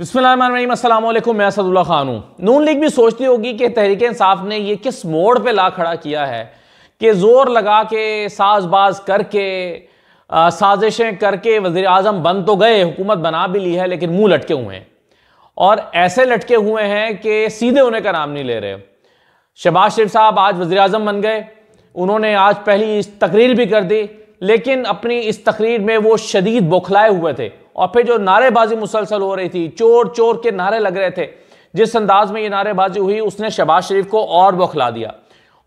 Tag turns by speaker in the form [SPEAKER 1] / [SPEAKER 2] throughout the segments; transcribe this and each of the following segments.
[SPEAKER 1] बिस्मिल्लाम मैं असदुल्ला खान हूँ नून लीग भी सोचती होगी कि तहरीक इंसाफ ने यह किस मोड़ पर ला खड़ा किया है कि ज़ोर लगा के साजबाज करके साजिशें करके वज़ी अजम बन तो गए हुकूमत बना भी ली है लेकिन मुँह लटके हुए हैं और ऐसे लटके हुए हैं कि सीधे उन्हें का नाम नहीं ले रहे शहबाज शरीफ साहब आज वज़ी अजम बन गए उन्होंने आज पहली तकरीर भी कर दी लेकिन अपनी इस तकरीर में वो शदीद बौखलाए हुए थे और फिर जो नारेबाजी मुसलसल हो रही थी चोर चोर के नारे लग रहे थे जिस अंदाज में ये नारेबाजी हुई उसने शबाज शरीफ को और बौखला दिया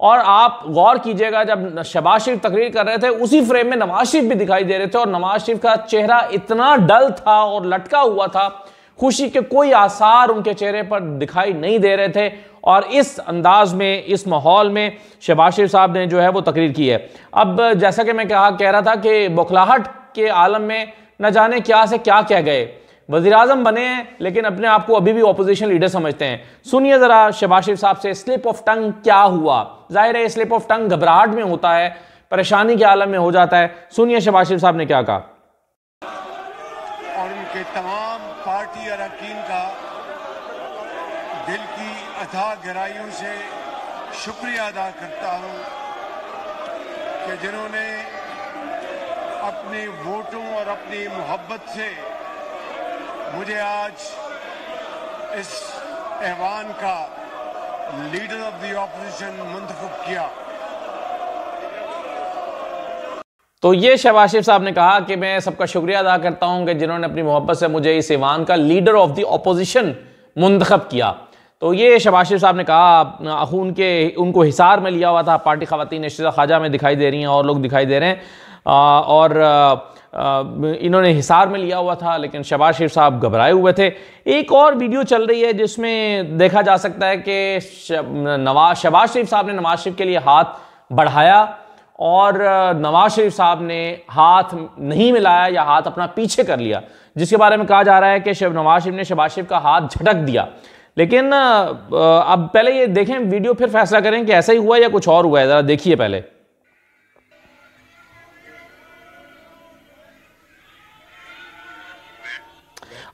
[SPEAKER 1] और आप गौर कीजिएगा जब शबाज शरीफ तकरीर कर रहे थे उसी फ्रेम में नवाज शरीफ भी दिखाई दे रहे थे और नवाज शरीफ का चेहरा इतना डल था और लटका हुआ था खुशी के कोई आसार उनके चेहरे पर दिखाई नहीं दे रहे थे और इस अंदाज में इस माहौल में शबाज शरीफ साहब ने जो है वो तकरीर की है अब जैसा कि मैं कहा कह रहा था कि बौखलाहट के आलम में न जाने क्या से क्या कह गए वजीर अजम बने हैं लेकिन अपने आप को अभी भी ऑपोजिशन लीडर समझते हैं सुनिए ज़रा शबाज साहब से स्लिप ऑफ टंग क्या हुआ जाहिर है स्लिप ऑफ टंग घबराहट में होता है परेशानी के आलम में हो जाता है सुनिए शबाज साहब ने क्या कहा और उनके तमाम पार्टी अरकिन का दिल की अथा गहराइयों से शुक्रिया अदा करता हूँ जिन्होंने अपने वोटों और अपनी मोहब्बत से मुझे आज इस एहवान का लीडर ऑफ द ऑपोजिशन मुंतखब किया तो ये शबाशिफ साहब ने कहा कि मैं सबका शुक्रिया अदा करता हूं कि जिन्होंने अपनी मोहब्बत से मुझे इस ऐवान का लीडर ऑफ द ऑपोजिशन मुंतखब किया तो ये शबाशिफ साहब ने कहा उनके उनको हिसार में लिया हुआ था पार्टी खातन इश्ता खाजा में दिखाई दे रही हैं और लोग दिखाई दे रहे हैं और इन्होंने हिसार में लिया हुआ था लेकिन शबाज शरीफ साहब घबराए हुए थे एक और वीडियो चल रही है जिसमें देखा जा सकता है कि नवाज शबाज शरीफ साहब ने नवाज शरीफ के लिए हाथ बढ़ाया और नवाज शरीफ साहब ने हाथ नहीं मिलाया या हाथ अपना पीछे कर लिया जिसके बारे में कहा जा रहा है कि शब नवाज शरीफ ने शबाज शरीफ का हाथ झटक दिया लेकिन अब पहले ये देखें वीडियो फिर फैसला करें कि ऐसा ही हुआ या कुछ और हुआ है ज़रा देखिए पहले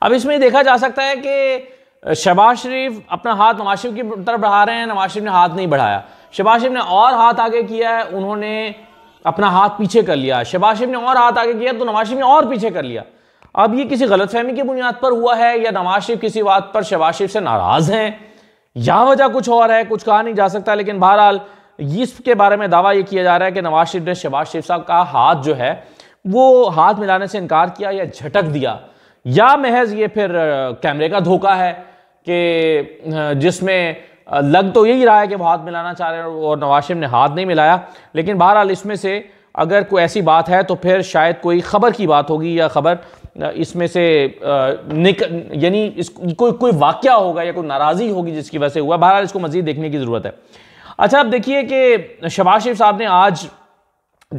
[SPEAKER 1] अब इसमें देखा जा सकता है कि शहबाज शरीफ अपना हाथ नवाज शरीफ की तरफ बढ़ा रहे हैं नवाज शरीफ ने हाथ नहीं बढ़ाया शहबाज शरीफ ने और हाथ आगे किया है उन्होंने अपना हाथ पीछे कर लिया शहबाज शरीफ ने और हाथ आगे किया तो नवाज शरीफ ने और पीछे कर लिया अब ये किसी गलतफहमी की बुनियाद पर हुआ है या नवाज शरीफ किसी बात पर शहबाज शरीफ से नाराज़ हैं या वजह कुछ और है कुछ कहा नहीं जा सकता लेकिन बहरहाल इसके बारे में दावा यह किया जा रहा है कि नवाज शरीफ ने शहबाज शरीफ साहब का हाथ जो है वो हाथ मिलाने से इनकार किया या झटक दिया या महज ये फिर कैमरे का धोखा है कि जिसमें लग तो यही रहा है कि वो हाथ मिलाना चाह रहे हैं और नवाज शरीफ ने हाथ नहीं मिलाया लेकिन बहरहाल इसमें से अगर कोई ऐसी बात है तो फिर शायद कोई ख़बर की बात होगी या ख़बर इसमें से निक यानी इस कोई कोई वाक्य होगा या कोई नाराज़गी होगी जिसकी वजह से हुआ बहरहाल इसको मज़ीद देखने की ज़रूरत है अच्छा अब देखिए कि शबाज शरीफ साहब ने आज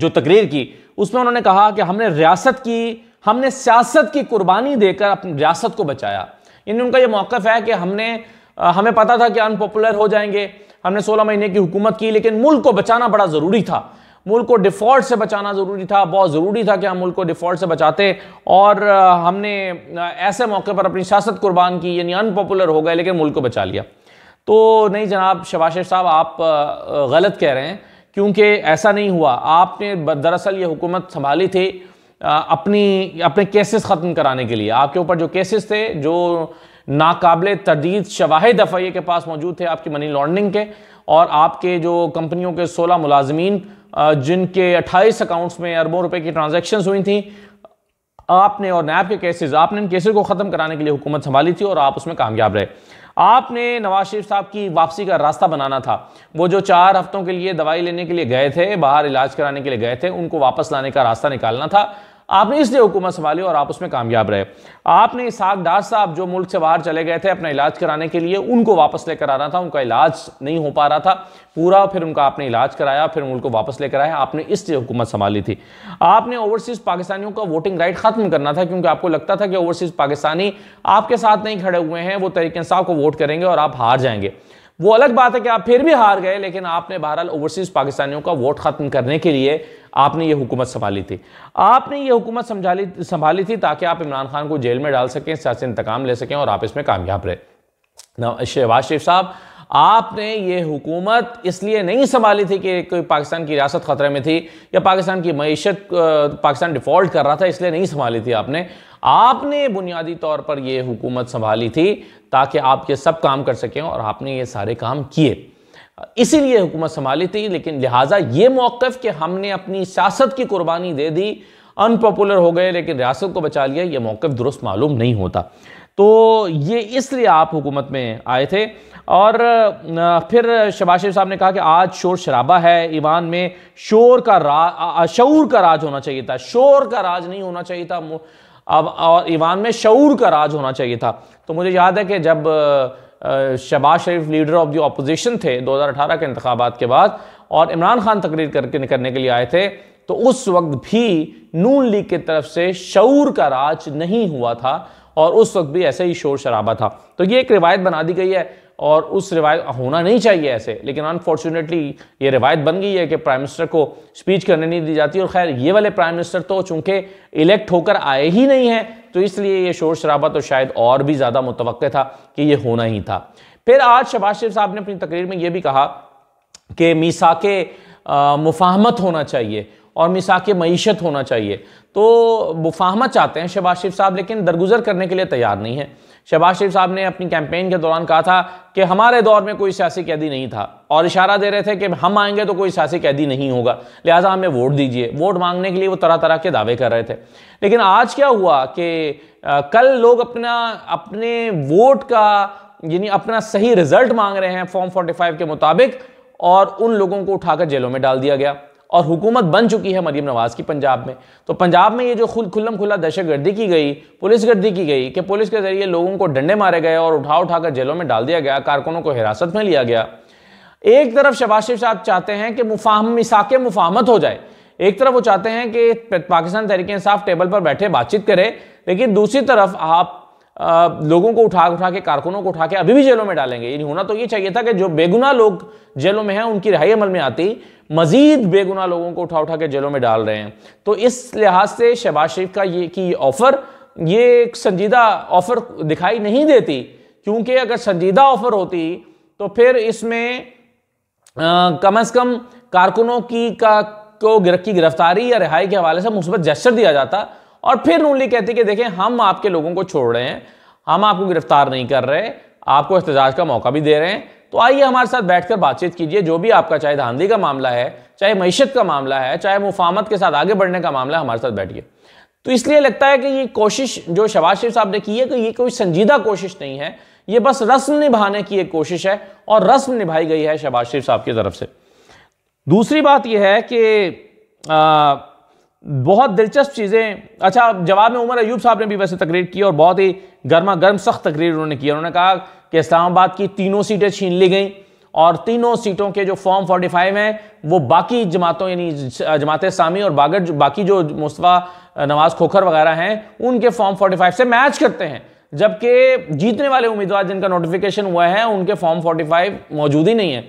[SPEAKER 1] जो तकरीर की उसमें उन्होंने कहा कि हमने रियासत की हमने सियासत की कुर्बानी देकर अपनी रियासत को बचाया इन उनका यह मौकफ है कि हमने हमें पता था कि अनपॉपुलर हो जाएंगे हमने 16 महीने की हुकूमत की लेकिन मुल्क को बचाना बड़ा ज़रूरी था मुल्क को डिफ़ॉल्ट से बचाना ज़रूरी था बहुत ज़रूरी था कि हम मुल्क को डिफ़ॉल्ट से बचाते और हमने ऐसे मौके पर अपनी सियासत कुर्बान की यानी अनपॉपुलर हो गए लेकिन मुल्क को बचा लिया तो नहीं जनाब शबाशिर साहब आप गलत कह रहे हैं क्योंकि ऐसा नहीं हुआ आपने दरअसल ये हुकूमत संभाली थी अपनी अपने केसेस ख़त्म कराने के लिए आपके ऊपर जो केसेस थे जो नाकबले तरदीद शवाहद एफ आई ए के पास मौजूद थे आपकी मनी लॉन्ड्रिंग के और आपके जो कंपनियों के सोलह मुलाजमीन जिनके अट्ठाईस अकाउंट्स में अरबों रुपए की ट्रांजेक्शन हुई थी आपने और नैब के केसेस आपने इन केसेस को ख़त्म कराने के लिए हुकूमत संभाली थी और आप उसमें कामयाब रहे आपने नवाज शरीफ साहब की वापसी का रास्ता बनाना था वो जो चार हफ्तों के लिए दवाई लेने के लिए गए थे बाहर इलाज कराने के लिए गए थे उनको वापस लाने का रास्ता निकालना था आपने इसलिए हुकूमत संभाली और आप उसमें कामयाब रहे आपने इसाक डार साहब जो मुल्क से बाहर चले गए थे अपना इलाज कराने के लिए उनको वापस लेकर आना था उनका इलाज नहीं हो पा रहा था पूरा फिर उनका आपने इलाज कराया फिर मुल्क को वापस लेकर आया आपने इसलिए हुकूमत संभाली थी आपने ओवरसीज पाकिस्तानियों का वोटिंग राइट खत्म करना था क्योंकि आपको लगता था कि ओवरसीज पाकिस्तानी आपके साथ नहीं खड़े हुए हैं वो तरीके साहब को वोट करेंगे और आप हार जाएंगे वो अलग बात है कि आप फिर भी हार गए लेकिन आपने बहरहाल ओवरसीज़ पाकिस्तानियों का वोट ख़त्म करने के लिए आपने ये हुकूमत संभाली थी आपने ये हुकूमत संभाली संभाली थी ताकि आप इमरान खान को जेल में डाल सकें सियासी इंतकाम ले सकें और आप इसमें कामयाब रहे शहबाज शरीफ साहब आपने ये हुकूमत इसलिए नहीं संभाली थी कि कोई पाकिस्तान की रियासत ख़तरे में थी या पाकिस्तान की मीशत पाकिस्तान डिफ़ॉल्ट कर रहा था इसलिए नहीं संभाली थी आपने आपने बुनियादी तौर पर यह हुकूमत संभाली थी ताकि आप ये सब काम कर सकें और आपने ये सारे काम किए इसीलिए हुकूमत संभाली थी लेकिन लिहाजा ये मौक़ कि हमने अपनी सियासत की कुर्बानी दे दी अनपॉपुलर हो गए लेकिन रियासत को बचा लिया ये मौक़ दुरुस्त मालूम नहीं होता तो ये इसलिए आप हुकूमत में आए थे और फिर शबाज शरीफ साहब ने कहा कि आज शोर शराबा है ईवान में शोर का राज शूर का राज होना चाहिए था शोर का राज नहीं होना चाहिए था अब और ईवान में शूर का राज होना चाहिए था तो मुझे याद है कि जब Shahbaz Sharif leader of the opposition थे 2018 के इंतबात के बाद और इमरान खान तकरीर करके करने के लिए आए थे तो उस वक्त भी नून लीग की तरफ से शूर का राज नहीं हुआ था और उस वक्त भी ऐसा ही शोर शराबा था तो ये एक रिवायत बना दी गई है और उस रिवायत होना नहीं चाहिए ऐसे लेकिन अनफॉर्चुनेटली ये रिवायत बन गई है कि प्राइम मिनिस्टर को स्पीच करने नहीं दी जाती और खैर ये वाले प्राइम मिनिस्टर तो चूंकि इलेक्ट होकर आए ही नहीं हैं तो इसलिए ये शोर शराबा तो शायद और भी ज़्यादा मुतव था कि ये होना ही था फिर आज शबाज शरीफ साहब ने अपनी तकरीर में ये भी कहा कि मीसा के मुफाहमत होना चाहिए और मिसाक मीशत होना चाहिए तो मुफाहमा चाहते हैं शहबाज शरीफ साहब लेकिन दरगुजर करने के लिए तैयार नहीं है शहबाज शरीफ साहब ने अपनी कैंपेन के दौरान कहा था कि हमारे दौर में कोई सियासी कैदी नहीं था और इशारा दे रहे थे कि हम आएंगे तो कोई सियासी कैदी नहीं होगा लिहाजा हमें वोट दीजिए वोट मांगने के लिए वो तरह तरह के दावे कर रहे थे लेकिन आज क्या हुआ कि कल लोग अपना अपने वोट का यानी अपना सही रिजल्ट मांग रहे हैं फॉर्म 45 के मुताबिक और उन लोगों को उठाकर जेलों में डाल दिया गया और हुकूमत बन चुकी है मरीम नवाज़ की पंजाब में तो पंजाब में ये जो खुल खुल्लम खुला दहशत गर्दी की गई पुलिस गर्दी की गई कि पुलिस के ज़रिए लोगों को डंडे मारे गए और उठा उठा कर जेलों में डाल दिया गया कारकुनों को हिरासत में लिया गया एक तरफ शबाज शरीफ साहब चाहते हैं कि मुफाहम मिसाक मुफाहमत हो जाए एक तरफ वो चाहते हैं कि पाकिस्तान तहरीक इंसाफ टेबल पर बैठे बातचीत करे लेकिन दूसरी तरफ आप लोगों को उठा उठा के कारकुनों को उठा के अभी भी जेलों में डालेंगे यानी होना तो ये चाहिए था कि जो बेगुना लोग जेलों में हैं उनकी रिहाई अमल में आती मजीद बेगुना लोगों को उठा उठा के जेलों में डाल रहे हैं तो इस लिहाज से शहबाज शरीफ का ये कि ऑफ़र ये एक संजीदा ऑफ़र दिखाई नहीं देती क्योंकि अगर संजीदा ऑफ़र होती तो फिर इसमें कम अज़ कम कारकुनों की का को गिर, की गिरफ्तारी या रिहाई के हवाले से मुस्बत जैसर दिया जाता और फिर नून लीग कहती है कि देखें हम आपके लोगों को छोड़ रहे हैं हम आपको गिरफ्तार नहीं कर रहे आपको एहतजाज का मौका भी दे रहे हैं तो आइए हमारे साथ बैठकर बातचीत कीजिए जो भी आपका चाहे धांधली का मामला है चाहे मीशत का मामला है चाहे मुफामत के साथ आगे बढ़ने का मामला है हमारे साथ बैठिए तो इसलिए लगता है कि ये कोशिश जो शबाज शरीफ साहब ने की है कि ये कोई संजीदा कोशिश नहीं है ये बस रस्म निभाने की एक कोशिश है और रस्म निभाई गई है शबाज शरीफ साहब की तरफ से दूसरी बात यह है कि आ, बहुत दिलचस्प चीज़ें अच्छा जवाब में उमर अयूब साहब ने भी वैसे तकरीर की और बहुत ही गर्मा गर्म सख्त तकरीर उन्होंने की उन्होंने कहा कि इस्लामाबाद की तीनों सीटें छीन ली गई और तीनों सीटों के जो फॉर्म फाइव हैं वो बाकी जमातों यानी जमात सामी और बागड़ बाकी जो मुस्तफ़ा नवाज़ खोखर वगैरह हैं उनके फॉर्म फाइव से मैच करते हैं जबकि जीतने वाले उम्मीदवार जिनका नोटिफिकेशन हुआ है उनके फॉर्म फाइव मौजूद ही नहीं है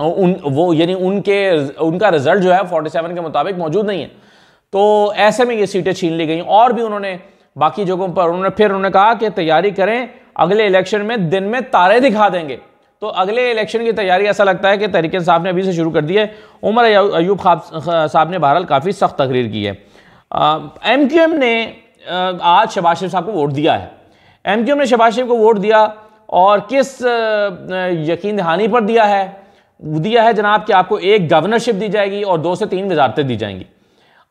[SPEAKER 1] उन वो यानी उनके उनका रिजल्ट जो है 47 के मुताबिक मौजूद नहीं है तो ऐसे में ये सीटें छीन ली गई और भी उन्होंने बाकी जगहों पर उन्होंने फिर उन्होंने कहा कि तैयारी करें अगले इलेक्शन में दिन में तारे दिखा देंगे तो अगले इलेक्शन की तैयारी ऐसा लगता है कि तहरीक साहब ने अभी से शुरू कर दी है उमर अयूब खाब साहब ने बहरहाल काफ़ी सख्त तकरीर की है एम क्यू एम ने आज शबाज शरीफ साहब को वोट दिया है एम क्यू एम ने शबाज शरीफ को वोट दिया और किस यकीन दहानी पर दिया है दिया है जनाब कि आपको एक गवर्नरशिप दी जाएगी और दो से तीन वजारतें दी जाएंगी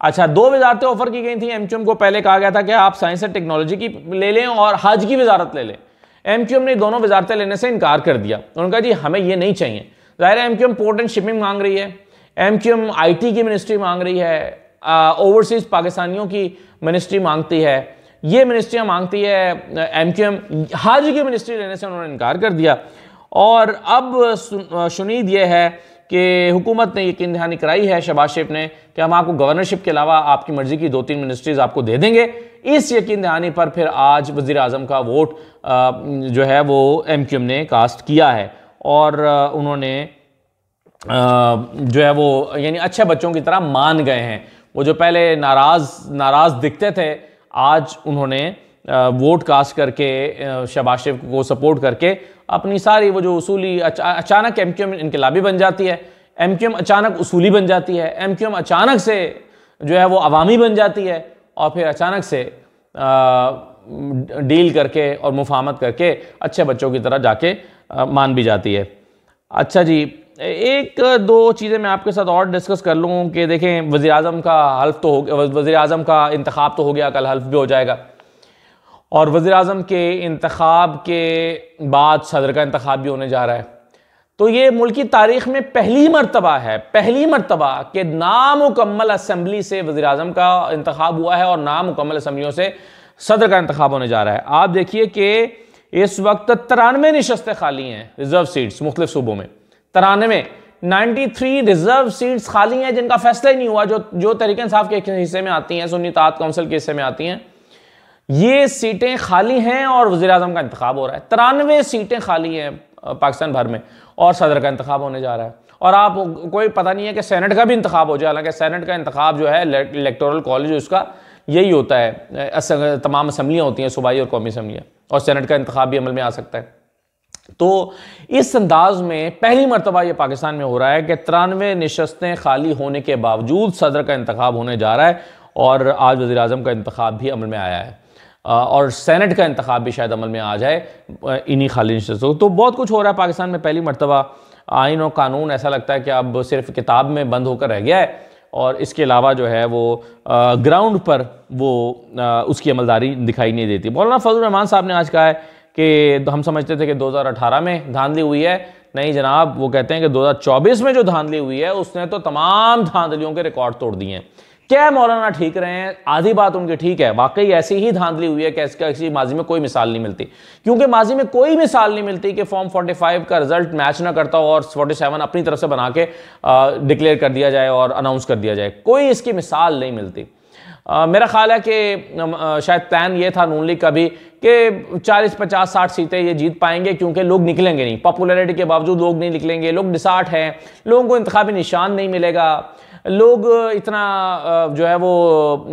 [SPEAKER 1] अच्छा दो वजारतें ऑफर की गई थी एमक्यूएम को पहले कहा गया था कि आप साइंस एंड टेक्नोलॉजी की ले लें और हज की वजारत ले लें एम ने दोनों वजारतें लेने से इनकार कर दिया उन्होंने कहा जी हमें ये नहीं चाहिए ज़ाहिर है एम पोर्ट एंड शिपिंग मांग रही है एम आईटी की मिनिस्ट्री मांग रही है ओवरसीज़ पाकिस्तानियों की मिनिस्ट्री मांगती है ये मिनिस्ट्रियाँ मांगती है एम हज की मिनिस्ट्री लेने से उन्होंने इनकार कर दिया और अब शुनीद ये है कि हुकूमत ने यकीन दहानी कराई है शहबाज शेख ने कि हम आपको गवर्नरशिप के अलावा आपकी मर्ज़ी की दो तीन मिनिस्ट्रीज़ आपको दे देंगे इस यकीन दहानी पर फिर आज वज़ी अजम का वोट जो है वो एम क्यू एम ने कास्ट किया है और उन्होंने जो है वो यानी अच्छे बच्चों की तरह मान गए हैं वो जो पहले नाराज़ नाराज़ दिखते थे आज उन्होंने वोट कास्ट करके शबाज को सपोर्ट करके अपनी सारी वो जो उसूली अचानक एम क्यू एम इनकलाबी बन जाती है एम क्यू एम अचानक उसूली बन जाती है एम क्यू एम अचानक से जो है वो अवामी बन जाती है और फिर अचानक से डील करके और मुफामत करके अच्छे बच्चों की तरह जाके मान भी जाती है अच्छा जी एक दो चीज़ें मैं आपके साथ और डिस्कस कर लूँ कि देखें वज़ी अजम का हल्फ तो हो गया वज़ी अजम का इंतखब तो हो गया कल हल्फ भी हो जाएगा और वज़ी अजम के इंतब के बाद सदर का इंतब भी होने जा रहा है तो ये मुल्क की तारीख में पहली मरतबा है पहली मरतबा कि नामुकम्मल असम्बली से वज़ी अजम का इंतब हुआ है और नामुकम्मल असम्बलियों से सदर का इंतब होने जा रहा है आप देखिए कि इस वक्त तिरानवे नशस्तें खाली हैं रिज़र्व सीट्स मुख्तु सूबों में तिरानवे 93 रिजर्व सीट्स खाली हैं जिनका फैसला ही नहीं हुआ जो जो तरीके इंसाफ के हिस्से में आती हैं सुन्नी काउंसिल के हिस्से में आती हैं ये सीटें खाली हैं और वजी अजम का इंतखब हो रहा है तिरानवे सीटें खाली हैं पाकिस्तान भर में और सदर का इंतखब होने जा रहा है और आप कोई पता नहीं है कि सैनट का भी इंतखब हो जाए हालांकि सैनट का इंतखब जो है इलेक्टोरल कॉलेज उसका यही होता है तमाम असम्बलियाँ होती हैं सूबाई और कौमी असम्बलियाँ और सैनट का इंतखब भी अमल में आ सकता है तो इस अंदाज में पहली मरतबा ये पाकिस्तान में हो रहा है कि तिरानवे नशस्तें खाली होने के बावजूद सदर का इंतखब होने जा रहा है और आज वजी अजम का इंतखब भी अमल में आया है और सेनेट का इंतबाब भी शायद अमल में आ जाए इन्हीं खाली नशस्तों तो बहुत कुछ हो रहा है पाकिस्तान में पहली मरतबा आइन और कानून ऐसा लगता है कि अब सिर्फ किताब में बंद होकर रह गया है और इसके अलावा जो है वो ग्राउंड पर वो उसकी अमलदारी दिखाई नहीं देती मौलाना फजल रहमान साहब ने आज कहा है कि हम समझते थे कि 2018 में धांधली हुई है नहीं जनाब वो कहते हैं कि 2024 में जो धांधली हुई है उसने तो तमाम धांधलियों के रिकॉर्ड तोड़ दिए हैं क्या मौलाना ठीक रहे हैं आधी बात उनकी ठीक है वाकई ऐसी ही धांधली हुई है इसका किसी माजी में कोई मिसाल नहीं मिलती क्योंकि माजी में कोई मिसाल नहीं मिलती कि फॉर्म 45 का रिजल्ट मैच ना करता हो और 47 अपनी तरफ से बना के डिक्लेयर कर दिया जाए और अनाउंस कर दिया जाए कोई इसकी मिसाल नहीं मिलती आ, मेरा ख्याल है कि शायद प्लान ये था नून लीग का भी कि 40, 50, 60 सीटें ये जीत पाएंगे क्योंकि लोग निकलेंगे नहीं पॉपुलरिटी के बावजूद लोग नहीं निकलेंगे लोग डिसार्ट हैं लोगों को इंतबी निशान नहीं मिलेगा लोग इतना जो है वो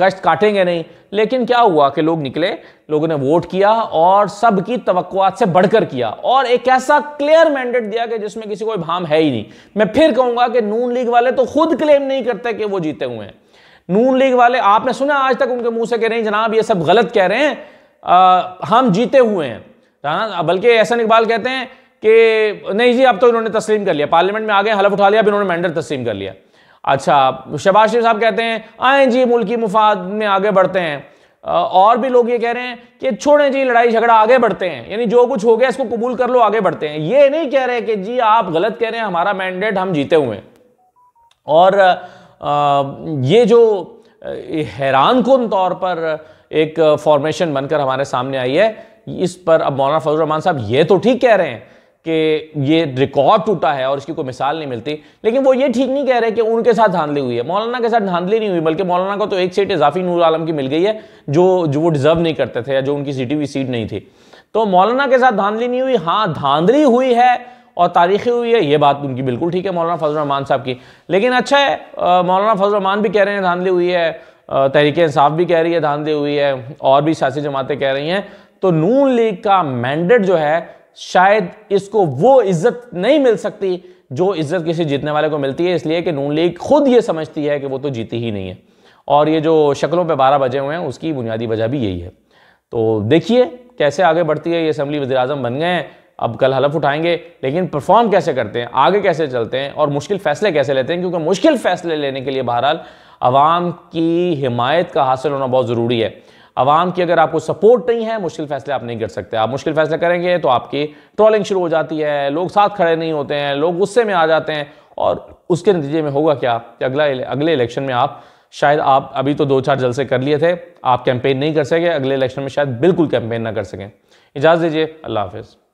[SPEAKER 1] कष्ट काटेंगे नहीं लेकिन क्या हुआ कि लोग निकले लोगों ने वोट किया और सबकी तवक्कुआत से बढ़कर किया और एक ऐसा क्लियर मैंडेट दिया कि जिसमें किसी कोई भाम है ही नहीं मैं फिर कहूंगा कि नून लीग वाले तो खुद क्लेम नहीं करते कि वो जीते हुए हैं नून लीग वाले आपने सुना आज तक उनके मुंह से कह रहे हैं जनाब ये सब गलत कह रहे हैं आ, हम जीते हुए हैं हाँ, बल्कि एहसन इकबाल कहते हैं कि नहीं जी अब तो इन्होंने तस्लीम कर लिया पार्लियामेंट में आ गए हलफ उठा लिया अब इन्होंने मैंडेट तस्लीम कर लिया अच्छा शबाज शरीफ साहब कहते हैं आए जी मुल्की मुफाद में आगे बढ़ते हैं और भी लोग ये कह रहे हैं कि छोड़ें जी लड़ाई झगड़ा आगे बढ़ते हैं यानी जो कुछ हो गया इसको कबूल कर लो आगे बढ़ते हैं ये नहीं कह रहे कि जी आप गलत कह रहे हैं हमारा मैंडेट हम जीते हुए और ये जो हैरान कन तौर पर एक फॉर्मेशन बनकर हमारे सामने आई है इस पर अब मौलाना फजल रहमान साहब ये तो ठीक कह रहे हैं कि ये रिकॉर्ड टूटा है और इसकी कोई मिसाल नहीं मिलती लेकिन वो ये ठीक नहीं कह रहे कि उनके साथ धांधली हुई है मौलाना के साथ धांधली नहीं हुई बल्कि मौलाना को तो एक सीट इजाफी नूर आलम की मिल गई है जो जो वो डिजर्व नहीं करते थे या जो उनकी सीटी हुई सीट नहीं थी तो मौलाना के साथ धांधली नहीं हुई हाँ धांधली हुई है और तारीखी हुई है ये बात उनकी बिल्कुल ठीक है मौलाना फजल रमान साहब की लेकिन अच्छा है मौलाना फजल रहमान भी कह रहे हैं धांधली हुई है तहरीक इंसाफ भी कह रही है धांधली हुई है और भी सियासी जमातें कह रही हैं तो नून लीग का मैंडेट जो है शायद इसको वो इज्जत नहीं मिल सकती जो इज्जत किसी जीतने वाले को मिलती है इसलिए कि नून लीग खुद ये समझती है कि वो तो जीती ही नहीं है और ये जो शक्लों पे बारह बजे हुए हैं उसकी बुनियादी वजह भी यही है तो देखिए कैसे आगे बढ़ती है ये असम्बली वजी अजम बन गए हैं अब कल हलफ उठाएंगे लेकिन परफॉर्म कैसे करते हैं आगे कैसे चलते हैं और मुश्किल फैसले कैसे लेते हैं क्योंकि मुश्किल फैसले लेने के लिए बहरहाल आवाम की हिमायत का हासिल होना बहुत ज़रूरी है आवाम की अगर आपको सपोर्ट नहीं है मुश्किल फैसले आप नहीं कर सकते आप मुश्किल फैसले करेंगे तो आपकी ट्रॉलिंग शुरू हो जाती है लोग साथ खड़े नहीं होते हैं लोग गुस्से में आ जाते हैं और उसके नतीजे में होगा क्या कि अगला अगले इलेक्शन में आप शायद आप अभी तो दो चार जलसे कर लिए थे आप कैंपेन नहीं कर सके अगले इलेक्शन में शायद बिल्कुल कैंपेन ना कर सकें इजाज़त दीजिए अल्लाह हाफिज़